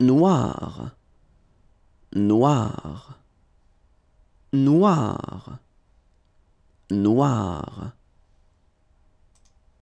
noir, noir, noir, noir.